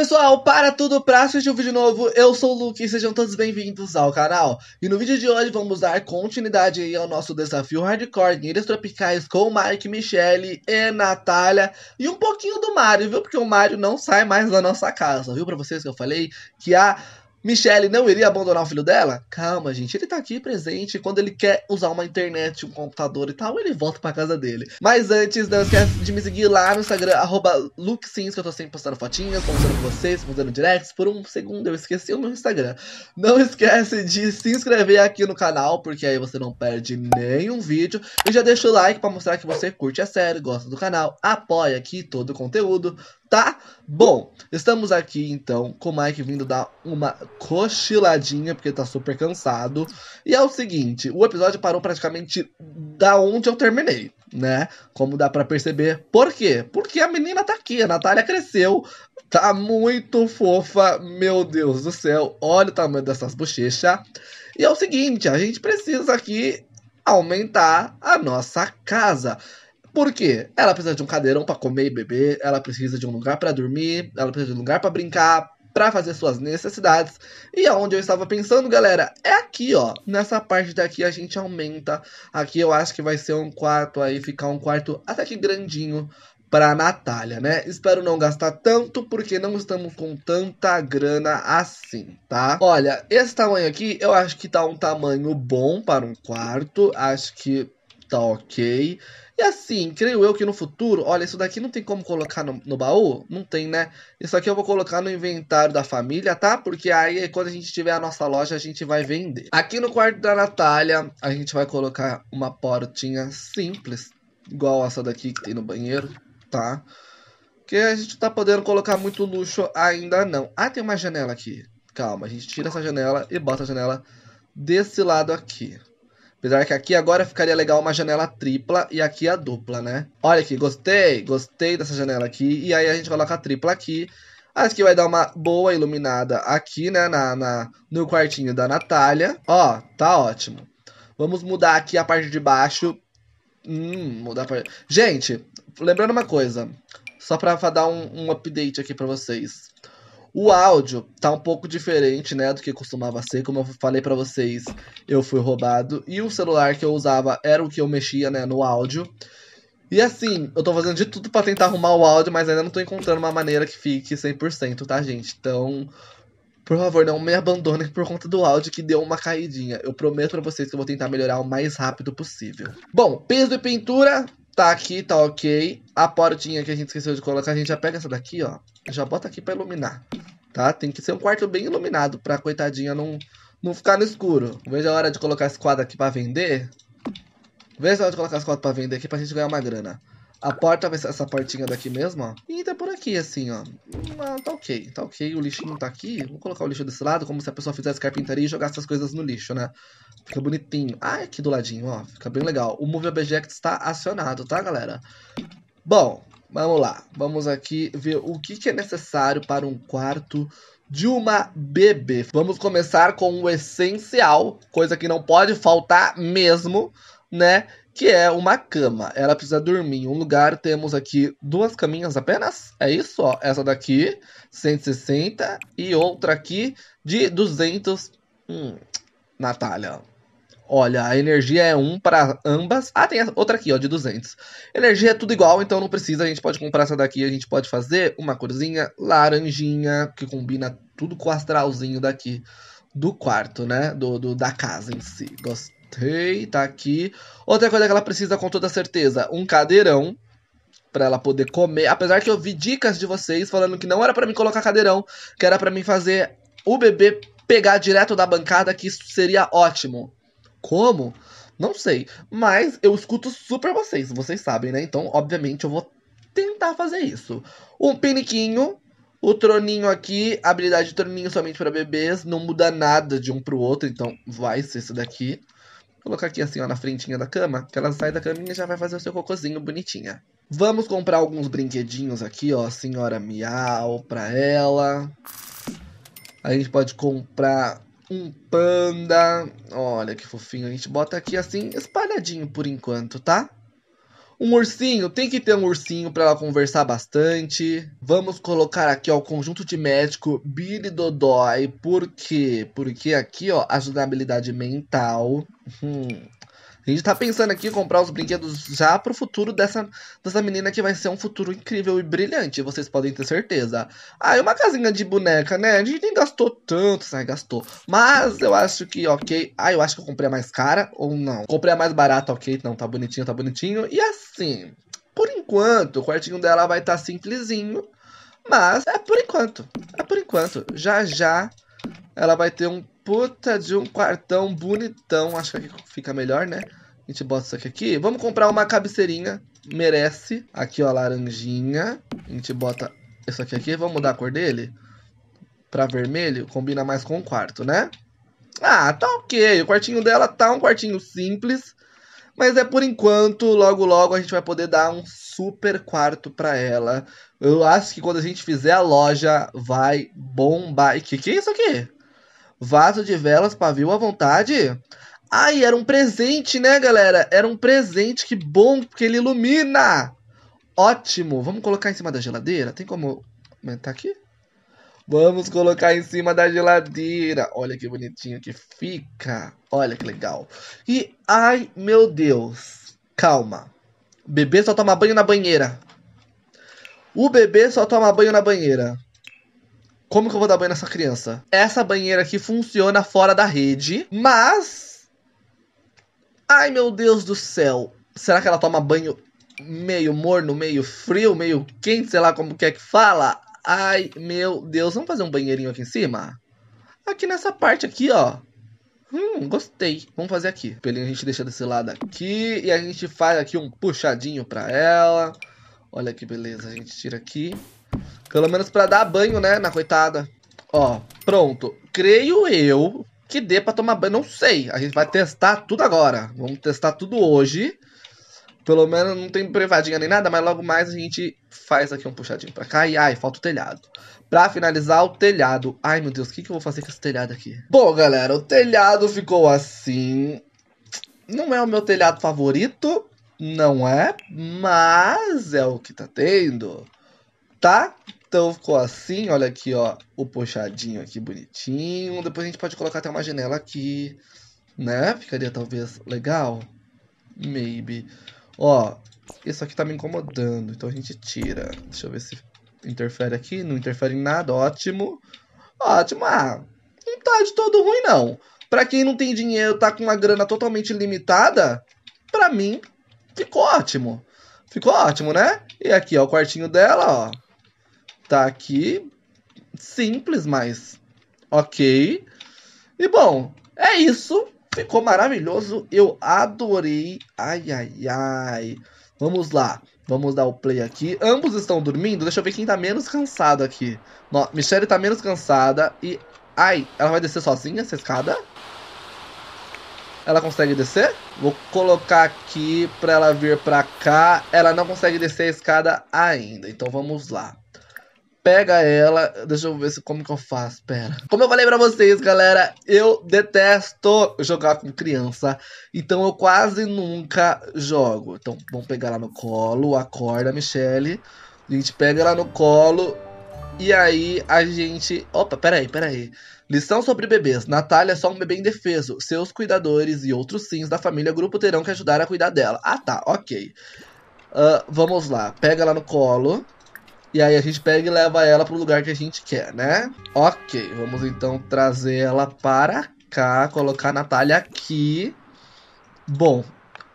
pessoal, para tudo pra assistir o um vídeo novo, eu sou o Luke e sejam todos bem-vindos ao canal. E no vídeo de hoje vamos dar continuidade ao nosso desafio Hardcore Guerreiros Tropicais com Mike, Michelle e Natália. E um pouquinho do Mario, viu? Porque o Mario não sai mais da nossa casa, viu? Pra vocês que eu falei que a Michelle não iria abandonar o filho dela? Calma, gente, ele tá aqui presente. Quando ele quer usar uma internet, um computador e tal, ele volta pra casa dele. Mas antes, não esquece de me seguir lá no Instagram, arroba LukeSins, que eu tô sempre postando fotinhas, conversando com vocês, fazendo directs. Por um segundo eu esqueci o meu Instagram. Não esquece de se inscrever aqui no canal, porque aí você não perde nenhum vídeo. E já deixa o like pra mostrar que você curte a série, gosta do canal, apoia aqui todo o conteúdo tá bom? Estamos aqui então com o Mike vindo dar uma cochiladinha, porque tá super cansado. E é o seguinte, o episódio parou praticamente da onde eu terminei, né? Como dá para perceber. Por quê? Porque a menina tá aqui, a Natália cresceu, tá muito fofa, meu Deus do céu. Olha o tamanho dessas bochechas. E é o seguinte, a gente precisa aqui aumentar a nossa casa. Por quê? Ela precisa de um cadeirão para comer e beber, ela precisa de um lugar para dormir, ela precisa de um lugar para brincar, para fazer suas necessidades. E aonde eu estava pensando, galera, é aqui, ó. Nessa parte daqui a gente aumenta. Aqui eu acho que vai ser um quarto aí, ficar um quarto até que grandinho para Natália, né? Espero não gastar tanto, porque não estamos com tanta grana assim, tá? Olha, esse tamanho aqui, eu acho que tá um tamanho bom para um quarto. Acho que tá ok. E assim, creio eu que no futuro, olha, isso daqui não tem como colocar no, no, baú? Não tem, né? Isso aqui eu vou colocar no inventário da família, tá? Porque aí quando a gente tiver a nossa loja, a gente vai vender. Aqui no quarto da Natália, a gente vai colocar uma portinha simples, igual essa daqui que tem no banheiro, tá? Que a gente tá podendo colocar muito luxo ainda não. Ah, tem uma janela aqui. Calma, a gente tira essa janela e bota a janela desse lado aqui. Apesar que aqui agora ficaria legal uma janela tripla e aqui a dupla, né? Olha aqui, gostei, gostei dessa janela aqui. E aí a gente coloca a tripla aqui. Acho que vai dar uma boa iluminada aqui, né, na, na no quartinho da Natália. Ó, tá ótimo. Vamos mudar aqui a parte de baixo. Hum, mudar a parte... Gente, lembrando uma coisa. Só pra, dar um, um update aqui pra vocês. O áudio tá um pouco diferente, né, do que costumava ser, como eu falei para vocês, eu fui roubado e o celular que eu usava era o que eu mexia, né, no áudio. E assim, eu tô fazendo de tudo para tentar arrumar o áudio, mas ainda não tô encontrando uma maneira que fique 100%, tá, gente? Então, por favor, não me abandonem por conta do áudio que deu uma caidinha. Eu prometo para vocês que eu vou tentar melhorar o mais rápido possível. Bom, peso e pintura tá aqui, tá ok. A portinha que a gente esqueceu de colocar, a gente já pega essa daqui, ó. Já bota aqui para iluminar tá? Tem que ser um quarto bem iluminado pra coitadinha não, não ficar no escuro. Veja a hora de colocar esse quadro aqui pra vender. Veja a hora de colocar esse quadro pra vender aqui pra gente ganhar uma grana. A porta vai ser essa portinha daqui mesmo, ó. E entra por aqui, assim, ó. Ah, tá ok, tá ok. O lixinho tá aqui. Vou colocar o lixo desse lado, como se a pessoa fizesse carpintaria e jogasse as coisas no lixo, né? Fica bonitinho. Ah, aqui do ladinho, ó. Fica bem legal. O Move Object está acionado, tá, galera? Bom, Vamos lá, vamos aqui ver o que, que é necessário para um quarto de uma bebê. Vamos começar com o essencial, coisa que não pode faltar mesmo, né? Que é uma cama. Ela precisa dormir em um lugar. Temos aqui duas caminhas apenas. É isso, ó. Essa daqui, 160. E outra aqui de 200. Hum, Natália. Olha, a energia é um para ambas. Ah, tem outra aqui, ó, de 200. Energia é tudo igual, então não precisa. A gente pode comprar essa daqui. A gente pode fazer uma corzinha laranjinha, que combina tudo com o astralzinho daqui do quarto, né? Do, do da casa em si. Gostei, tá aqui. Outra coisa que ela precisa com toda certeza, um cadeirão para ela poder comer. Apesar que eu vi dicas de vocês falando que não era para mim colocar cadeirão, que era para mim fazer o bebê pegar direto da bancada, que isso seria ótimo. Como? Não sei. Mas eu escuto super vocês, vocês sabem, né? Então, obviamente, eu vou tentar fazer isso. Um piniquinho, o troninho aqui, habilidade de troninho somente para bebês, não muda nada de um pro outro, então vai ser isso daqui. Vou colocar aqui assim, ó, na frentinha da cama, que ela sai da caminha e já vai fazer o seu cocôzinho bonitinha. Vamos comprar alguns brinquedinhos aqui, ó, senhora miau pra ela. A gente pode comprar um panda. Olha que fofinho. A gente bota aqui assim, espalhadinho por enquanto, tá? Um ursinho, tem que ter um ursinho para ela conversar bastante. Vamos colocar aqui ó, o conjunto de médico Billy Dodói. Por quê? Porque aqui, ó, ajudabilidade habilidade mental. Hum. A gente tá pensando aqui em comprar os brinquedos já pro futuro dessa, dessa menina que vai ser um futuro incrível e brilhante, vocês podem ter certeza. Ah, e uma casinha de boneca, né? A gente nem gastou tanto, né? Gastou. Mas eu acho que, ok. Ah, eu acho que eu comprei a mais cara ou não. Comprei a mais barata, ok. Não, tá bonitinho, tá bonitinho. E assim, por enquanto, o quartinho dela vai estar tá simplesinho. Mas é por enquanto. É por enquanto. Já já ela vai ter um puta de um quartão bonitão. Acho que fica melhor, né? A gente bota isso aqui aqui. Vamos comprar uma cabeceirinha. Merece. Aqui, ó, laranjinha. A gente bota isso aqui aqui. Vamos mudar a cor dele? Pra vermelho. Combina mais com o quarto, né? Ah, tá ok. O quartinho dela tá um quartinho simples. Mas é por enquanto, logo logo a gente vai poder dar um super quarto pra ela. Eu acho que quando a gente fizer a loja, vai bombar. E que que é isso aqui? vaso de velas, pavio à vontade. Ai, era um presente, né, galera? Era um presente, que bom, porque ele ilumina. Ótimo. Vamos colocar em cima da geladeira? Tem como aumentar aqui? Vamos colocar em cima da geladeira. Olha que bonitinho que fica. Olha que legal. E, ai, meu Deus. Calma. O bebê só toma banho na banheira. O bebê só toma banho na banheira como que eu vou dar banho nessa criança? Essa banheira aqui funciona fora da rede, mas. Ai meu Deus do céu! Será que ela toma banho meio morno, meio frio, meio quente, sei lá como que é que fala? Ai meu Deus, vamos fazer um banheirinho aqui em cima? Aqui nessa parte aqui, ó. Hum, gostei. Vamos fazer aqui. O pelinho a gente deixa desse lado aqui. E a gente faz aqui um puxadinho pra ela. Olha que beleza. A gente tira aqui. Pelo menos pra dar banho, né, na coitada. Ó, pronto. Creio eu que dê pra tomar banho. Não sei. A gente vai testar tudo agora. Vamos testar tudo hoje. Pelo menos não tem privadinha nem nada, mas logo mais a gente faz aqui um puxadinho pra cá. E ai, falta o telhado. Pra finalizar, o telhado. Ai, meu Deus, o que, que eu vou fazer com esse telhado aqui? Bom, galera, o telhado ficou assim. Não é o meu telhado favorito, não é, mas é o que tá tendo tá? Então ficou assim, olha aqui, ó, o puxadinho aqui bonitinho. Depois a gente pode colocar até uma janela aqui, né? Ficaria talvez legal. Maybe. Ó, isso aqui tá me incomodando, então a gente tira. Deixa eu ver se interfere aqui. Não interfere em nada, ótimo. Ótimo, ah, não tá de todo ruim não. Pra quem não tem dinheiro, tá com uma grana totalmente limitada, pra mim, ficou ótimo. Ficou ótimo, né? E aqui, ó, o quartinho dela, ó. Tá aqui. Simples, mas ok. E bom, é isso. Ficou maravilhoso. Eu adorei. Ai, ai, ai. Vamos lá. Vamos dar o play aqui. Ambos estão dormindo. Deixa eu ver quem tá menos cansado aqui. No, Michelle tá menos cansada. E... Ai, ela vai descer sozinha essa escada? Ela consegue descer? Vou colocar aqui pra ela vir pra cá. Ela não consegue descer a escada ainda. Então vamos lá pega ela. Deixa eu ver se, como que eu faço. Pera. Como eu falei pra vocês, galera, eu detesto jogar com criança. Então eu quase nunca jogo. Então vamos pegar ela no colo. Acorda, Michelle. A gente pega ela no colo. E aí a gente. Opa, peraí, peraí. Lição sobre bebês. Natália é só um bebê indefeso. Seus cuidadores e outros sims da família grupo terão que ajudar a cuidar dela. Ah tá, ok. Uh, vamos lá. Pega ela no colo. E aí a gente pega e leva ela pro lugar que a gente quer, né? Ok, vamos então trazer ela para cá, colocar a Natália aqui. Bom,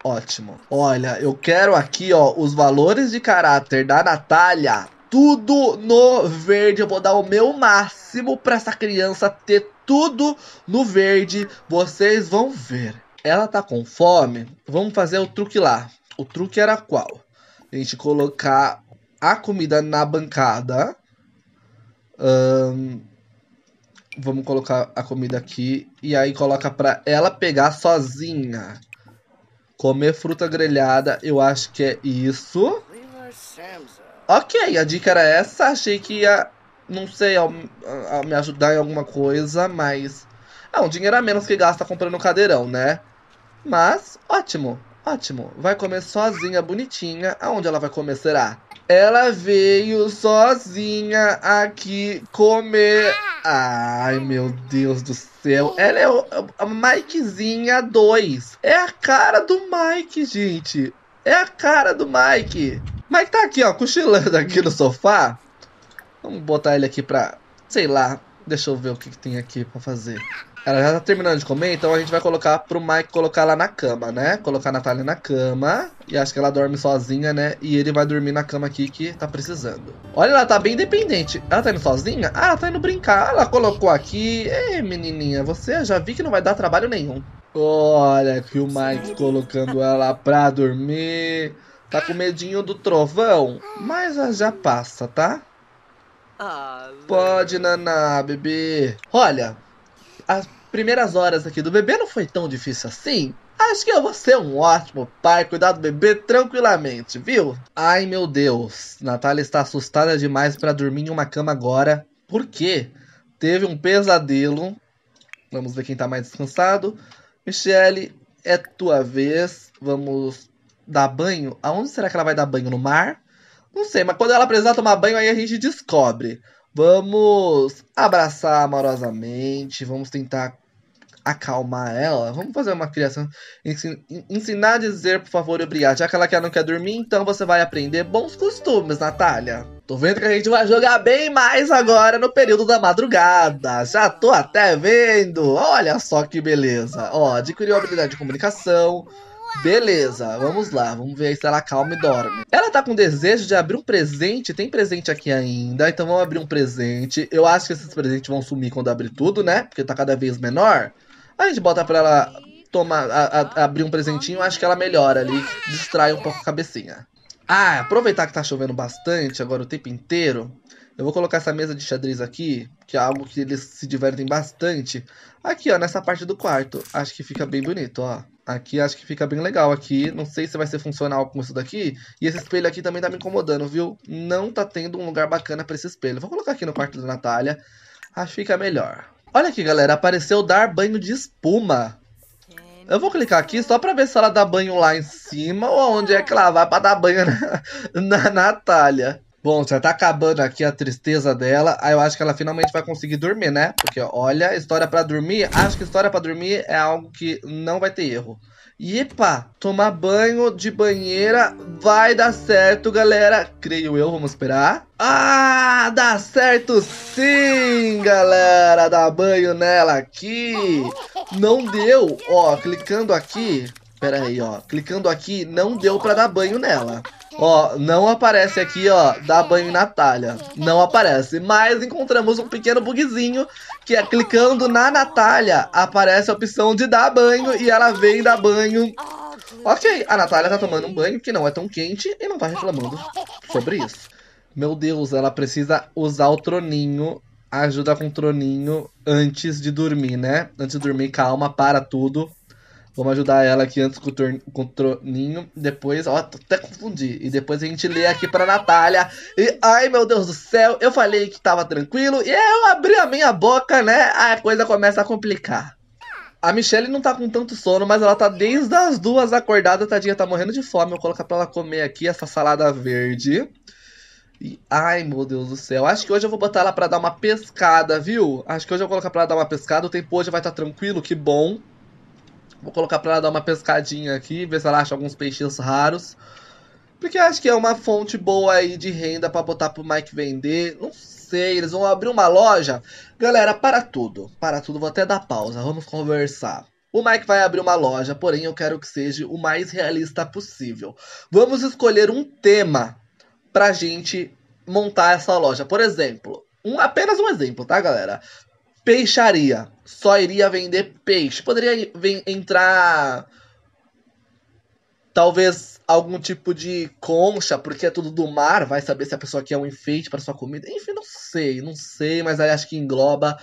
ótimo. Olha, eu quero aqui, ó, os valores de caráter da Natália tudo no verde. Eu vou dar o meu máximo para essa criança ter tudo no verde. Vocês vão ver. Ela tá com fome. Vamos fazer o truque lá. O truque era qual? A gente colocar a comida na bancada. Um, vamos colocar a comida aqui. E aí coloca pra ela pegar sozinha. Comer fruta grelhada, eu acho que é isso. Ok, a dica era essa. Achei que ia, não sei, a, a me ajudar em alguma coisa, mas... é um dinheiro a menos que gasta comprando cadeirão, né? Mas, ótimo, ótimo. Vai comer sozinha, bonitinha. Aonde ela vai comer, será? Ela veio sozinha aqui comer. Ai, meu Deus do céu. Ela é a Mikezinha 2. É a cara do Mike, gente. É a cara do Mike. Mike tá aqui, ó, cochilando aqui no sofá. Vamos botar ele aqui pra. Sei lá. Deixa eu ver o que, que tem aqui pra fazer. Ela já tá terminando de comer, então a gente vai colocar pro Mike colocar ela na cama, né? Colocar a Natália na cama. E acho que ela dorme sozinha, né? E ele vai dormir na cama aqui que tá precisando. Olha, ela tá bem independente. Ela tá indo sozinha? Ah, ela tá indo brincar. Ela colocou aqui. Ei, menininha, você já vi que não vai dar trabalho nenhum. Olha que o Mike colocando ela pra dormir. Tá com medinho do trovão, mas já passa, tá? Ah, Pode, Naná, bebê. Olha, a primeiras horas aqui do bebê não foi tão difícil assim. Acho que eu vou ser um ótimo pai, cuidar do bebê tranquilamente, viu? Ai meu Deus, Natália está assustada demais para dormir em uma cama agora, porque teve um pesadelo. Vamos ver quem está mais descansado. Michele, é tua vez. Vamos dar banho. Aonde será que ela vai dar banho? No mar? Não sei, mas quando ela precisar tomar banho, aí a gente descobre. Vamos abraçar amorosamente, vamos tentar acalmar ela, vamos fazer uma criação. Ensinar a dizer por favor e obrigado. Já que ela não quer dormir, então você vai aprender bons costumes, Natália. Tô vendo que a gente vai jogar bem mais agora no período da madrugada. Já tô até vendo. Olha só que beleza. Ó, adquiriu habilidade de comunicação. Beleza, vamos lá, vamos ver se ela calma e dorme. Ela tá com desejo de abrir um presente, tem presente aqui ainda, então vamos abrir um presente. Eu acho que esses presentes vão sumir quando abrir tudo, né? Porque tá cada vez menor. A gente bota pra ela tomar, a, a, abrir um presentinho, acho que ela melhora ali, distrai um pouco a cabecinha. Ah, aproveitar que tá chovendo bastante agora o tempo inteiro, eu vou colocar essa mesa de xadrez aqui, que é algo que eles se divertem bastante. Aqui, ó, nessa parte do quarto. Acho que fica bem bonito, ó. Aqui acho que fica bem legal aqui. Não sei se vai ser funcional com isso daqui. E esse espelho aqui também tá me incomodando, viu? Não tá tendo um lugar bacana pra esse espelho. Vou colocar aqui no quarto da Natália. Acho que fica melhor. Olha aqui, galera, apareceu dar banho de espuma. Eu vou clicar aqui só pra ver se ela dá banho lá em cima ou onde é que ela vai pra dar banho na, na Natália. Bom, já tá acabando aqui a tristeza dela. Aí eu acho que ela finalmente vai conseguir dormir, né? Porque, olha, história pra dormir... Acho que história pra dormir é algo que não vai ter erro epa, tomar banho de banheira vai dar certo, galera. Creio eu, vamos esperar. Ah, dá certo sim, galera. Dá banho nela aqui. Não deu, ó, clicando aqui. Pera aí, ó. Clicando aqui, não deu pra dar banho nela. Ó, não aparece aqui, ó, dá banho em Natália. Não aparece. Mas encontramos um pequeno bugzinho que é clicando na Natália, aparece a opção de dar banho e ela vem dar banho. Ok, a Natália tá tomando um banho que não é tão quente e não tá reclamando sobre isso. Meu Deus, ela precisa usar o troninho, ajuda com o troninho antes de dormir, né? Antes de dormir, calma, para tudo, Vamos ajudar ela aqui antes com o, torno, com o troninho. Depois, ó, até confundi. E depois a gente lê aqui pra Natália. E, ai, meu Deus do céu, eu falei que tava tranquilo. E eu abri a minha boca, né? A coisa começa a complicar. A Michelle não tá com tanto sono, mas ela tá desde as duas acordada, tadinha, tá morrendo de fome. Eu vou colocar pra ela comer aqui essa salada verde. E, ai, meu Deus do céu. Acho que hoje eu vou botar ela pra dar uma pescada, viu? Acho que hoje eu vou colocar pra ela dar uma pescada. O tempo hoje vai estar tá tranquilo, que bom. Vou colocar para ela dar uma pescadinha aqui, ver se ela acha alguns peixinhos raros. Porque acho que é uma fonte boa aí de renda para botar pro Mike vender. Não sei, eles vão abrir uma loja. Galera, para tudo. Para tudo, vou até dar pausa, vamos conversar. O Mike vai abrir uma loja, porém eu quero que seja o mais realista possível. Vamos escolher um tema pra gente montar essa loja. Por exemplo, um, apenas um exemplo, tá, galera? Peixaria. Só iria vender peixe. Poderia entrar. Talvez algum tipo de concha, porque é tudo do mar. Vai saber se a pessoa quer é um enfeite para sua comida. Enfim, não sei, não sei, mas aí acho que engloba.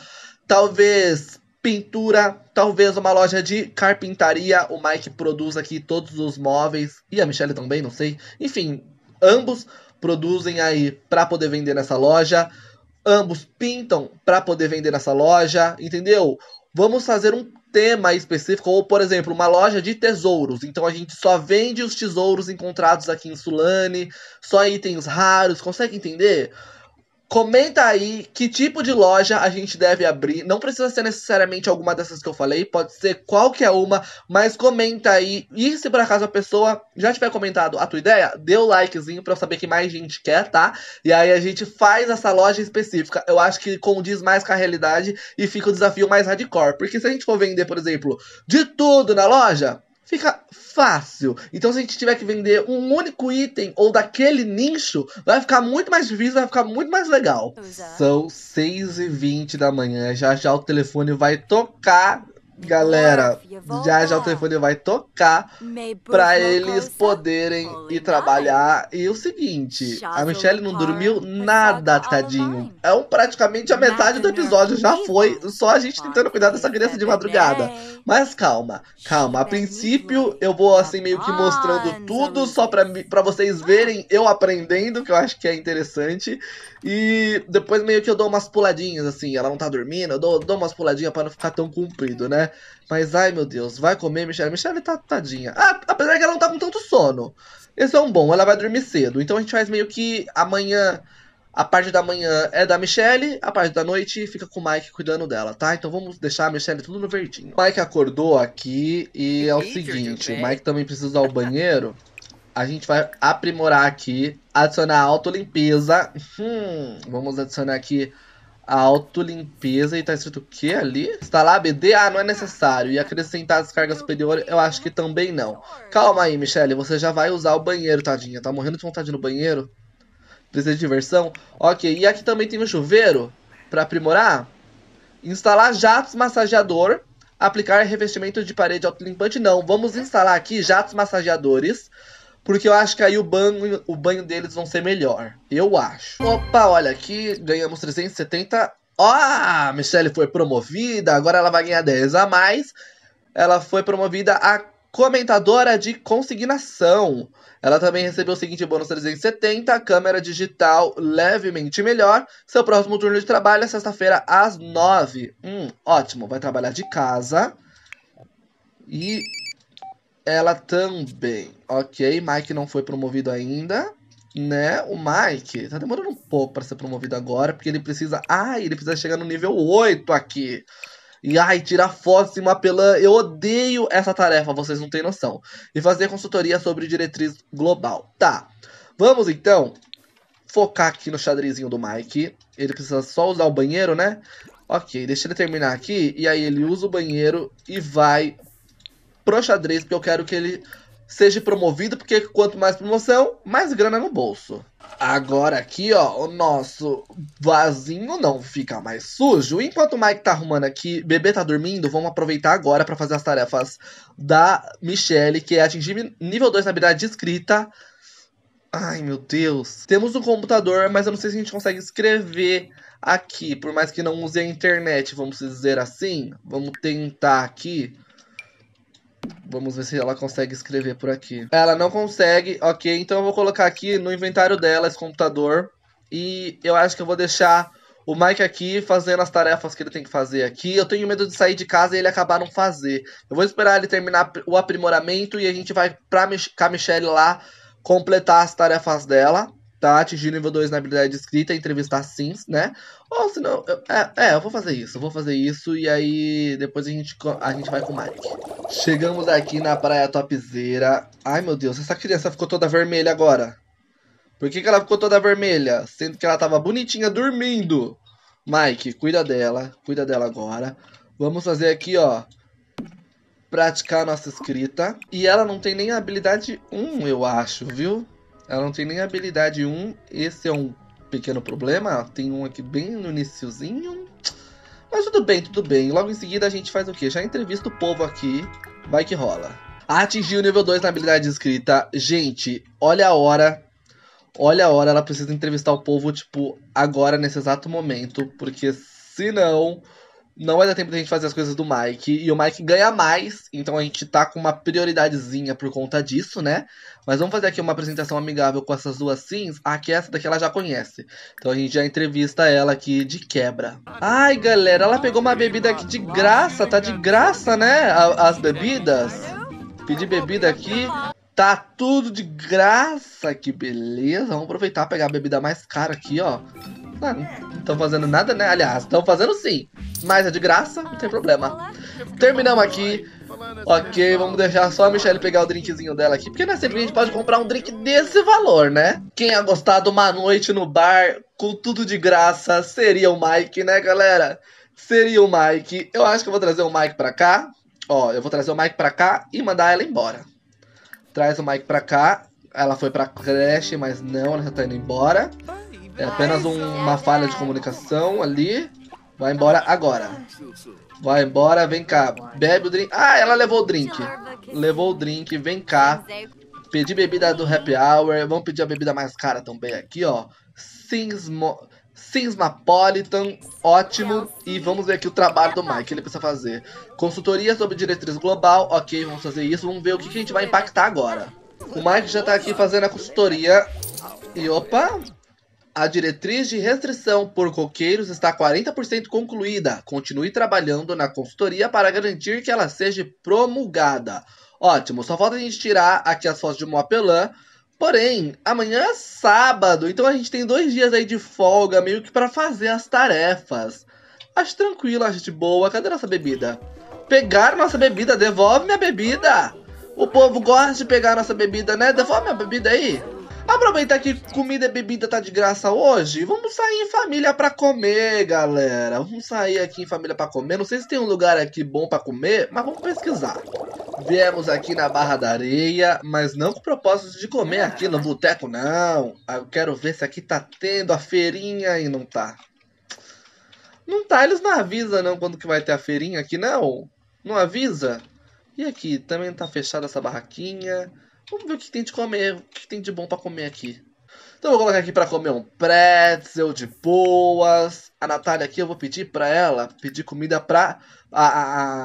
Talvez pintura, talvez uma loja de carpintaria. O Mike produz aqui todos os móveis e a Michelle também, não sei. Enfim, ambos produzem aí para poder vender nessa loja ambos pintam para poder vender nessa loja, entendeu? Vamos fazer um tema específico, ou por exemplo, uma loja de tesouros. Então a gente só vende os tesouros encontrados aqui em Sulane, só itens raros, consegue entender? Comenta aí que tipo de loja a gente deve abrir. Não precisa ser necessariamente alguma dessas que eu falei, pode ser qualquer uma, mas comenta aí. E se por acaso a pessoa já tiver comentado a tua ideia, dê o likezinho para eu saber que mais gente quer, tá? E aí a gente faz essa loja específica. Eu acho que condiz mais com a realidade e fica o desafio mais hardcore. Porque se a gente for vender, por exemplo, de tudo na loja, fica fácil. Então, se a gente tiver que vender um único item ou daquele nicho, vai ficar muito mais difícil, vai ficar muito mais legal. São 6h20 da manhã, já já o telefone vai tocar Galera, já já o telefone vai tocar para eles poderem ir trabalhar. E o seguinte, a Michelle não dormiu nada, tadinho. É um, praticamente a metade do episódio já foi, só a gente tentando cuidar dessa criança é de madrugada. Mas calma, calma. A princípio eu vou assim meio que mostrando tudo só para para vocês verem eu aprendendo, que eu acho que é interessante. E depois meio que eu dou umas puladinhas, assim, ela não tá dormindo, eu dou, dou umas puladinhas para não ficar tão comprido, né? Mas ai meu Deus, vai comer, Michelle. Michelle tá tadinha. Ah, apesar que ela não tá com tanto sono. Esse é um bom, ela vai dormir cedo. Então a gente faz meio que amanhã. A parte da manhã é da Michelle, a parte da noite fica com o Mike cuidando dela, tá? Então vamos deixar a Michelle tudo no verdinho. Mike acordou aqui e é o seguinte: Mike né? também precisa usar o banheiro. a gente vai aprimorar aqui, adicionar auto-limpeza. Hum, vamos adicionar aqui auto limpeza e tá escrito o que ali? Instalar BD? Ah, não é necessário. E acrescentar descarga superior, eu acho que também não. Calma aí, Michelle, você já vai usar o banheiro, tadinha. Tá morrendo de vontade no banheiro? Precisa de diversão? Ok, e aqui também tem um chuveiro, pra aprimorar. Instalar jatos massageador aplicar revestimento de parede auto limpante não. Vamos instalar aqui jatos massageadores porque eu acho que aí o banho, o banho deles vão ser melhor. Eu acho. Opa, olha aqui, ganhamos 370. Ó, oh, Michelle foi promovida, agora ela vai ganhar 10 a mais. Ela foi promovida a comentadora de consignação. Ela também recebeu o seguinte bônus 370, câmera digital levemente melhor. Seu próximo turno de trabalho é sexta-feira às 9. Hum, ótimo, vai trabalhar de casa. E ela também Ok, Mike não foi promovido ainda, né? O Mike tá demorando um pouco para ser promovido agora, porque ele precisa. Ai, ele precisa chegar no nível 8 aqui. E ai, tirar foto em uma pelã. Eu odeio essa tarefa, vocês não têm noção. E fazer consultoria sobre diretriz global. Tá. Vamos então focar aqui no xadrezinho do Mike. Ele precisa só usar o banheiro, né? Ok, deixa ele terminar aqui. E aí ele usa o banheiro e vai pro xadrez, porque eu quero que ele seja promovido, porque quanto mais promoção, mais grana no bolso. Agora aqui, ó, o nosso vasinho não fica mais sujo. Enquanto o Mike tá arrumando aqui, bebê tá dormindo, vamos aproveitar agora para fazer as tarefas da Michelle, que é atingir nível 2 na habilidade de escrita. Ai, meu Deus. Temos um computador, mas eu não sei se a gente consegue escrever aqui, por mais que não use a internet, vamos dizer assim. Vamos tentar aqui. Vamos ver se ela consegue escrever por aqui. Ela não consegue, ok. Então eu vou colocar aqui no inventário dela esse computador. E eu acho que eu vou deixar o Mike aqui fazendo as tarefas que ele tem que fazer aqui. Eu tenho medo de sair de casa e ele acabar não fazer. Eu vou esperar ele terminar o aprimoramento e a gente vai pra Mich com a Michelle lá completar as tarefas dela tá atingindo nível 2 na habilidade escrita, entrevistar sims, né? Ou se não, é, é, eu vou fazer isso, eu vou fazer isso e aí depois a gente, a gente vai com o Mike. Chegamos aqui na praia topzeira. Ai meu Deus, essa criança ficou toda vermelha agora. Por que, que ela ficou toda vermelha? Sendo que ela tava bonitinha dormindo. Mike, cuida dela, cuida dela agora. Vamos fazer aqui, ó praticar a nossa escrita. E ela não tem nem habilidade 1, eu acho, viu? Ela não tem nem habilidade 1. Esse é um pequeno problema. Tem um aqui bem no iníciozinho. Mas tudo bem, tudo bem. Logo em seguida a gente faz o quê? Já entrevista o povo aqui. Vai que rola. Atingiu o nível 2 na habilidade escrita. Gente, olha a hora. Olha a hora, ela precisa entrevistar o povo, tipo, agora, nesse exato momento. Porque senão não vai dar tempo da gente fazer as coisas do Mike. E o Mike ganha mais, então a gente tá com uma prioridadezinha por conta disso, né? Mas vamos fazer aqui uma apresentação amigável com essas duas sims. Aqui é essa daqui ela já conhece. Então a gente já entrevista ela aqui de quebra. Ai, galera, ela pegou uma bebida aqui de graça. Tá de graça, né? As bebidas. Pedi bebida aqui. Tá tudo de graça, que beleza. Vamos aproveitar pegar a bebida mais cara aqui, ó não estão fazendo nada, né? Aliás, estão fazendo sim. Mas é de graça, não tem problema. Terminamos aqui. Ok, vamos deixar só a Michelle pegar o drinkzinho dela aqui. Porque não é sempre que a gente pode comprar um drink desse valor, né? Quem ia gostar de uma noite no bar com tudo de graça seria o Mike, né, galera? Seria o Mike. Eu acho que eu vou trazer o Mike pra cá. Ó, eu vou trazer o Mike pra cá e mandar ela embora. Traz o Mike pra cá. Ela foi pra creche, mas não, ela já tá indo embora. É apenas um, uma falha de comunicação ali. Vai embora agora. Vai embora, vem cá. Bebe o drink. Ah, ela levou o drink. Levou o drink, vem cá. Pedi bebida do happy hour. Vamos pedir a bebida mais cara também aqui, ó. Sinsmo... Sinsmapolitan, ótimo. E vamos ver aqui o trabalho do Mike, que ele precisa fazer. Consultoria sobre diretriz global, ok, vamos fazer isso. Vamos ver o que, que a gente vai impactar agora. O Mike já tá aqui fazendo a consultoria. E opa, a diretriz de restrição por coqueiros está 40% concluída. Continue trabalhando na consultoria para garantir que ela seja promulgada. Ótimo, só falta a gente tirar aqui as fotos de Moapelã. Porém, amanhã é sábado, então a gente tem dois dias aí de folga, meio que para fazer as tarefas. Acho tranquilo, acho de boa. Cadê nossa bebida? Pegar nossa bebida, devolve minha bebida! O povo gosta de pegar nossa bebida, né? Devolve minha bebida aí! Aproveitar que comida e bebida tá de graça hoje, vamos sair em família para comer, galera. Vamos sair aqui em família para comer. Não sei se tem um lugar aqui bom para comer, mas vamos pesquisar. Viemos aqui na Barra da Areia, mas não com propósito de comer aqui no boteco, não. Ah, eu quero ver se aqui tá tendo a feirinha e não tá. Não tá, eles não avisam não quando que vai ter a feirinha aqui, não. Não avisa? E aqui, também tá fechada essa barraquinha. Vamos ver o que tem de comer, o que tem de bom para comer aqui. Então eu vou colocar aqui para comer um pretzel de boas. A Natália aqui eu vou pedir para ela, pedir comida para a,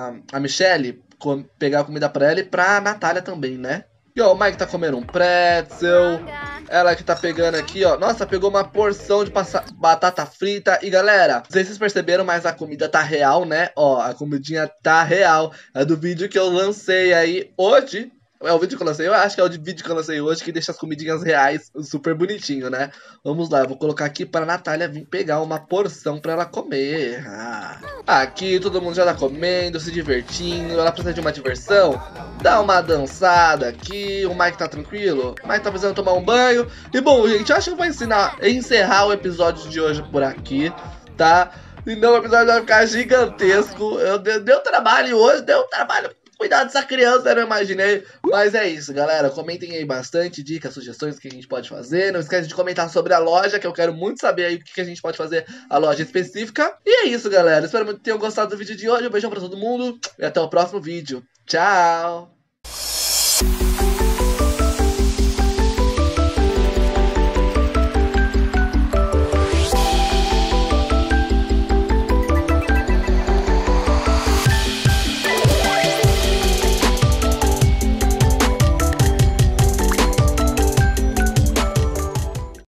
a, a Michelle, com, pegar comida para ela e pra Natália também, né? E ó, o Mike tá comendo um pretzel. Ela que tá pegando aqui, ó. Nossa, pegou uma porção de batata frita. E galera, não sei se vocês perceberam, mas a comida tá real, né? Ó, a comidinha tá real. É do vídeo que eu lancei aí hoje. É o vídeo que eu lancei, eu acho que é o vídeo que eu lancei hoje que deixa as comidinhas reais super bonitinho, né? Vamos lá, eu vou colocar aqui pra Natália vir pegar uma porção pra ela comer. Ah. Aqui todo mundo já tá comendo, se divertindo, ela precisa de uma diversão. Dá uma dançada aqui, o Mike tá tranquilo, o Mike tá precisando tomar um banho. E bom, gente, acho que eu vou ensinar, encerrar o episódio de hoje por aqui, tá? Senão o episódio vai ficar gigantesco. Eu, deu, deu trabalho hoje, deu trabalho cuidar dessa criança, não imaginei. Mas é isso, galera. Comentem aí bastante, dicas, sugestões que a gente pode fazer. Não esquece de comentar sobre a loja, que eu quero muito saber aí o que a gente pode fazer a loja específica. E é isso, galera. Espero muito que tenham gostado do vídeo de hoje. Um beijão pra todo mundo e até o próximo vídeo. Tchau!